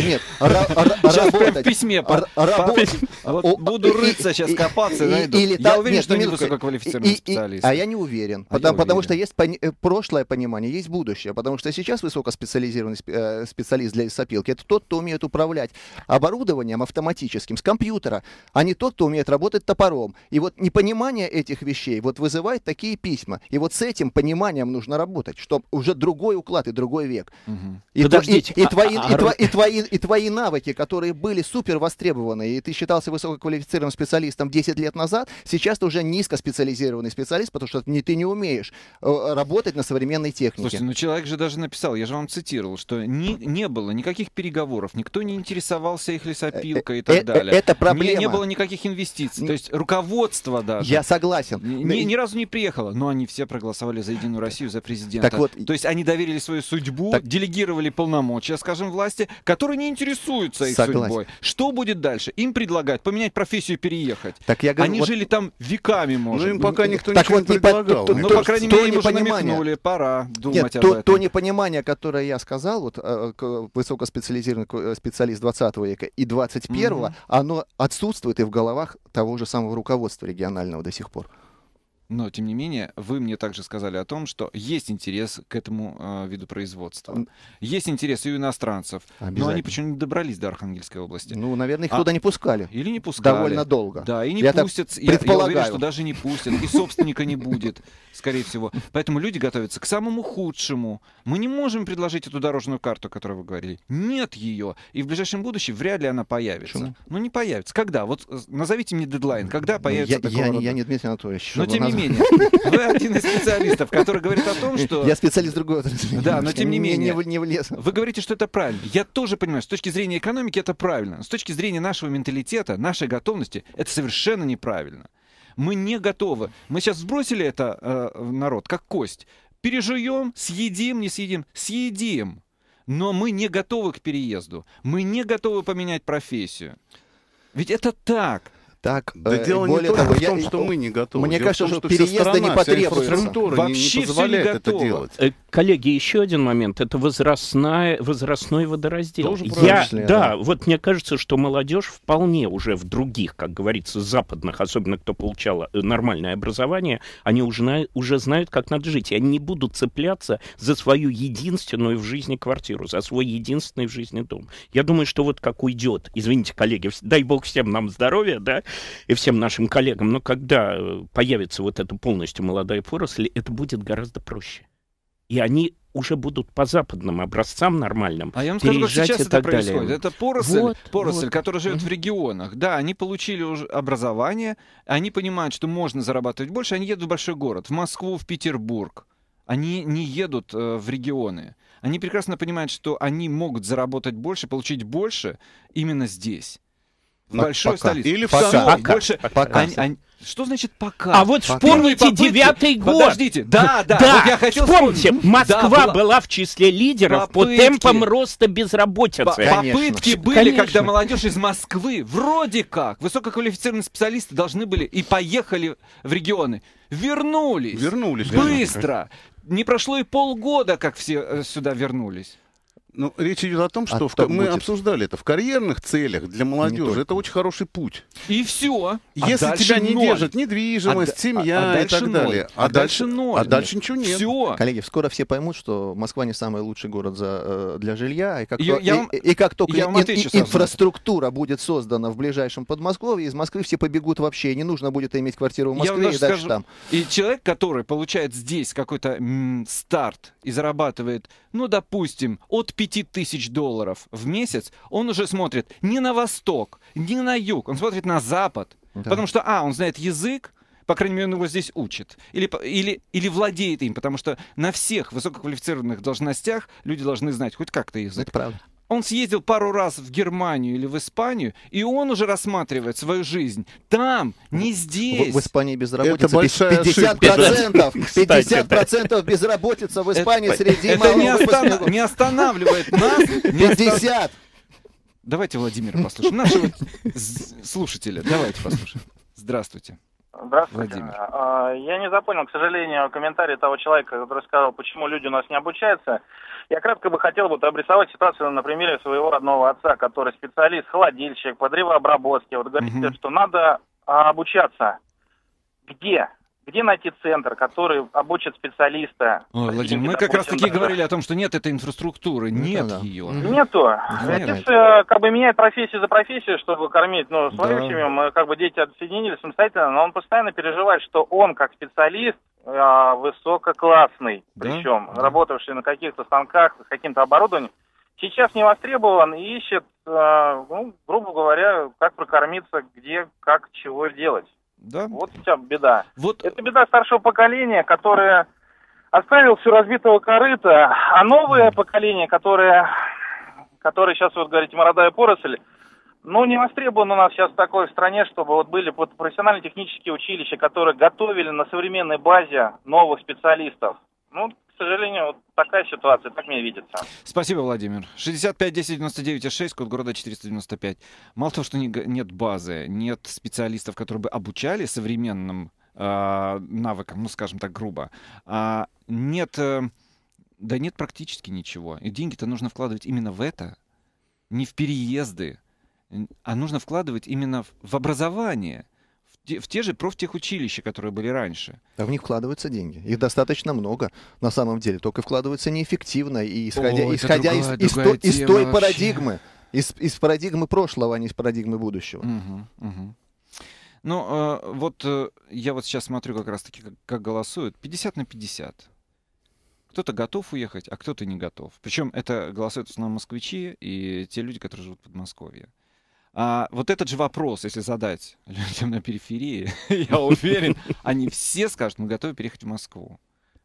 Нет, ра, работать. в письме буду рыться сейчас, копаться и, найду. я та, уверен, нет, что они высококвалифицированные специалисты. А я не уверен, потому, что есть э, прошлое понимание, есть будущее, потому что сейчас высокоспециализированный э, специалист для лесопилки это тот, кто умеет управлять оборудованием автоматическим с компьютера, а не тот, кто умеет работать топором. И вот не понимаю понимание этих вещей вот вызывает такие письма. И вот с этим пониманием нужно работать, чтобы уже другой уклад и другой век. И, Подождите. А, а, а и, твои, навыки, которые были супер востребованы, и ты считался высококвалифицированным специалистом 10 лет назад, сейчас ты уже низкоспециализированный специалист, потому что не, ты не умеешь э, работать на современной технике. Слушайте, ну человек же даже написал, я же вам цитировал, что не, не было никаких переговоров, никто не интересовался их лесопилкой и э, так э, далее. Это проблема. Не, не было никаких инвестиций. То есть руководство даже я согласен. Ни, ни разу не приехала, но они все проголосовали за Единую Россию, за президента. Так вот, То есть они доверили свою судьбу, так... делегировали полномочия, скажем, власти, которые не интересуются их согласен. судьбой. Что будет дальше? Им предлагают поменять профессию, переехать. Так я говорю, они вот... жили там веками, ну, может. Ну им пока никто так ничего вот не предлагал. По... Ну, по крайней мере, им уже намекнули, пора думать Нет, об то, этом. То непонимание, которое я сказал, вот э, высокоспециализированный э, специалист 20 века и 21, угу. оно отсутствует и в головах того же самого руководства регионального до сих пор. Но, тем не менее, вы мне также сказали о том, что есть интерес к этому э, виду производства. Есть интерес и у иностранцев. Но они почему-то не добрались до Архангельской области. Ну, наверное, их а... туда не пускали. Или не пускали. Довольно долго. Да, и не я пустят. Я, я уверен, что даже не пустят. И собственника не будет, скорее всего. Поэтому люди готовятся к самому худшему. Мы не можем предложить эту дорожную карту, о которой вы говорили. Нет ее. И в ближайшем будущем вряд ли она появится. Ну, не появится. Когда? Вот э, назовите мне дедлайн. Когда ну, появится я, такого я, не Дмитрий Анатольевич. Но, тем не менее, вы один из специалистов, который говорит о том, что... Я специалист другого. отрасли. Да, но тем не менее. Не, не влез. Вы говорите, что это правильно. Я тоже понимаю, с точки зрения экономики это правильно. С точки зрения нашего менталитета, нашей готовности, это совершенно неправильно. Мы не готовы. Мы сейчас сбросили это э, народ, как кость. Пережуем, съедим, не съедим, съедим. Но мы не готовы к переезду. Мы не готовы поменять профессию. Ведь это так. Так, да э, дело более не только того, в том, что мы не готовы. Мне дело кажется, том, что, что переезда страна, не потребуется. Вообще не, не позволяет не это делать. Э, коллеги, еще один момент. Это возрастная, возрастной водораздел. Тоже я, да, да, вот мне кажется, что молодежь вполне уже в других, как говорится, западных, особенно кто получал э, нормальное образование, они уже, уже знают, как надо жить. И они не будут цепляться за свою единственную в жизни квартиру, за свой единственный в жизни дом. Я думаю, что вот как уйдет, извините, коллеги, дай бог всем нам здоровья, да, и всем нашим коллегам, но когда э, появится вот эта полностью молодая поросль, это будет гораздо проще. И они уже будут по западным образцам нормальным. А я вам скажу, как сейчас это происходит. Далее. Это поросль, вот, поросль вот. который живет mm-hmm. в регионах. Да, они получили уже образование, они понимают, что можно зарабатывать больше, они едут в большой город, в Москву, в Петербург. Они не едут э, в регионы. Они прекрасно понимают, что они могут заработать больше, получить больше именно здесь. Но большой пока. столице. Или в пока. Сано, пока. больше... Пока. Они, они... Что значит пока? А вот пока. вспомните девятый год. Подождите, да, да. да. Вот я хотел вспомните, Москва да, была... в числе лидеров попытки. по темпам роста безработицы. По Конечно. Попытки были, Конечно. когда молодежь из Москвы, вроде как, высококвалифицированные специалисты должны были и поехали в регионы. Вернулись. Вернулись. Быстро. Вернулись. Не прошло и полгода, как все э, сюда вернулись. Ну, речь идет о том, что а в, мы будет... обсуждали это в карьерных целях для молодежи. Это очень хороший путь. И все. А Если а тебя не ноль. держит недвижимость, а, семья а, а и так ноль. далее. А, а дальше, ноль. А дальше нет. ничего нет. Все. А, коллеги, скоро все поймут, что Москва не самый лучший город за, э, для жилья. И как, я, то, я, и, вам, и как только я ин, ин, инфраструктура будет создана в ближайшем Подмосковье, из Москвы все побегут вообще. Не нужно будет иметь квартиру в Москве я и дальше скажу, там. И человек, который получает здесь какой-то старт и зарабатывает, ну, допустим, от 5 тысяч долларов в месяц, он уже смотрит не на восток, не на юг, он смотрит на запад. Да. Потому что, а, он знает язык, по крайней мере, он его здесь учит. Или, или, или владеет им, потому что на всех высококвалифицированных должностях люди должны знать хоть как-то язык. Это правда он съездил пару раз в Германию или в Испанию, и он уже рассматривает свою жизнь там, не здесь. В, в Испании безработица это большая 50%, ошибка, 50%, 50 безработица в Испании это, среди это не, остан- не останавливает нас. 50! Давайте Владимир послушаем. Нашего слушателя, давайте послушаем. Здравствуйте. Здравствуйте. Владимир. А, я не запомнил, к сожалению, комментарий того человека, который сказал, почему люди у нас не обучаются. Я кратко бы хотел вот обрисовать ситуацию на примере своего родного отца, который специалист, холодильщик по древообработке. Вот говорит, угу. что надо а, обучаться. Где? где найти центр, который обучит специалиста. Ой, Владимир, мы как раз таки центр. говорили о том, что нет этой инфраструктуры, ну нет да. ее. Нету. Нет. Отец э, как бы меняет профессию за профессию, чтобы кормить ну, свою да. семью. Мы э, как бы дети отсоединили самостоятельно, но он постоянно переживает, что он как специалист э, высококлассный, да? причем да. работавший на каких-то станках с каким-то оборудованием, сейчас не востребован и ищет, э, ну, грубо говоря, как прокормиться, где, как, чего делать. Да? Вот в чем беда. Вот... Это беда старшего поколения, которое оставил все разбитого корыта, а новое поколение, которое, которое сейчас вот говорите молодая поросль, ну, не востребовано у нас сейчас такой в стране, чтобы вот были профессионально-технические училища, которые готовили на современной базе новых специалистов. Ну, к сожалению, вот такая ситуация, так мне видится. Спасибо, Владимир. 65 10 99 6, код города 495. Мало того, что не, нет базы, нет специалистов, которые бы обучали современным э, навыкам, ну, скажем так, грубо, а нет... Э, да нет практически ничего. И деньги-то нужно вкладывать именно в это, не в переезды, а нужно вкладывать именно в образование в те же профтехучилища, которые были раньше. А в них вкладываются деньги. Их достаточно много, на самом деле. Только вкладываются неэффективно, и исходя, О, исходя другая, из, другая из, из той вообще. парадигмы. Из, из парадигмы прошлого, а не из парадигмы будущего. Угу, угу. Ну, э, вот э, я вот сейчас смотрю как раз-таки, как, как голосуют. 50 на 50. Кто-то готов уехать, а кто-то не готов. Причем это голосуют в основном москвичи и те люди, которые живут в Подмосковье. А, вот этот же вопрос, если задать людям на периферии, я уверен, они все скажут, мы готовы переехать в Москву.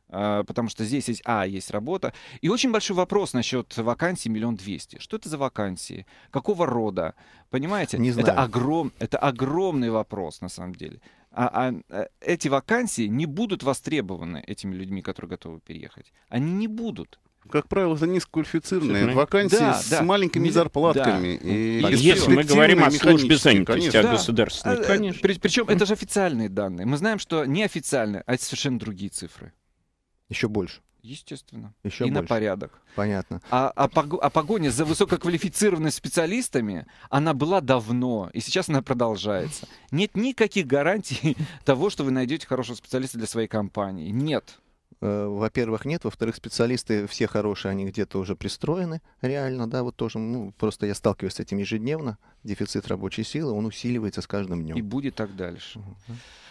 А, потому что здесь есть, а, есть работа. И очень большой вопрос насчет вакансий миллион двести. Что это за вакансии? Какого рода? Понимаете? Не знаю. Это, огром, это огромный вопрос, на самом деле. А, а э, эти вакансии не будут востребованы этими людьми, которые готовы переехать. Они не будут как правило, это низкоквалифицированные вакансии да, с да. маленькими зарплатками. Да. И Если мы говорим о службе занятости, конечно. о государственной. Да. Конечно. При, причем это же официальные данные. Мы знаем, что неофициальные, а это совершенно другие цифры. Еще больше. Естественно. Еще и больше. на порядок. Понятно. А, а, пог... а погоня за высококвалифицированными специалистами, она была давно, и сейчас она продолжается. Нет никаких гарантий того, что вы найдете хорошего специалиста для своей компании. Нет. Э, во-первых, нет. Во-вторых, специалисты все хорошие, они где-то уже пристроены реально, да, вот тоже, ну, просто я сталкиваюсь с этим ежедневно. Дефицит рабочей силы, он усиливается с каждым днем. И будет так дальше.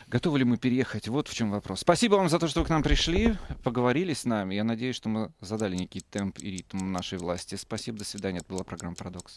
Готовы ли мы переехать? Вот в чем вопрос. Спасибо вам за то, что вы к нам пришли, поговорили с нами. Я надеюсь, что мы задали некий темп и ритм нашей власти. Спасибо, до свидания. Это была программа «Парадокс».